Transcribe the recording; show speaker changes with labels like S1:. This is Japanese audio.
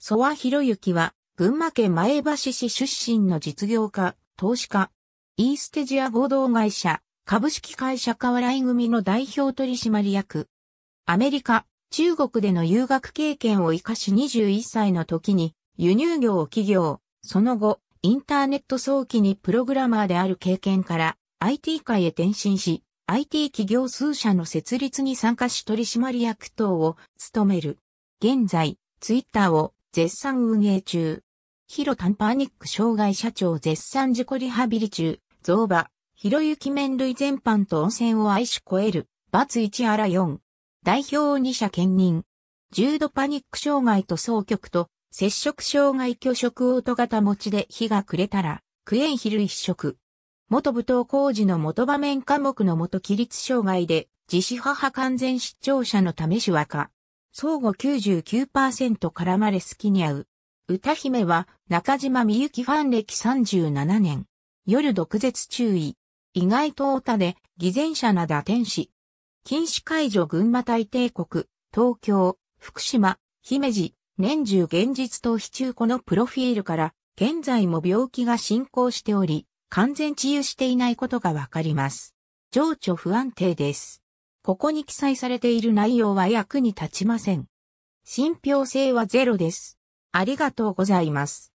S1: 曽和
S2: 博之は、群馬県前橋市出身の実業家、投資家、イーステジア合同会社、株式会社河原井組の代表取締役。アメリカ、中国での留学経験を活かし21歳の時に輸入業を起業、その後、インターネット早期にプログラマーである経験から IT 界へ転身し、IT 企業数社の設立に参加し取締役等を務める。現在、ツイッターを絶賛運営中。ヒロタンパニック障害社長絶賛自己リハビリ中、増馬、広行き麺類全般と温泉を愛し超える、バツ1あら4。代表2社兼任。重度パニック障害と総局と、接触障害拒食オート型持ちで日が暮れたら、クエンヒル一食。元武踏工事の元場面科目の元起立障害で、自死母完全失調者の試し若。相互99%絡まれ好きに合う。歌姫は中島みゆきファン歴37年。夜毒舌注意。意外とオタで偽善者な打天使。禁止解除群馬大帝国、東京、福島、姫路、年中現実逃避中古のプロフィールから、現在も病気が進行しており、完全治癒していないことがわかります。情緒不安定です。ここに記載されている内容は役に立ちません。信憑性はゼロです。あ
S1: りがとうございます。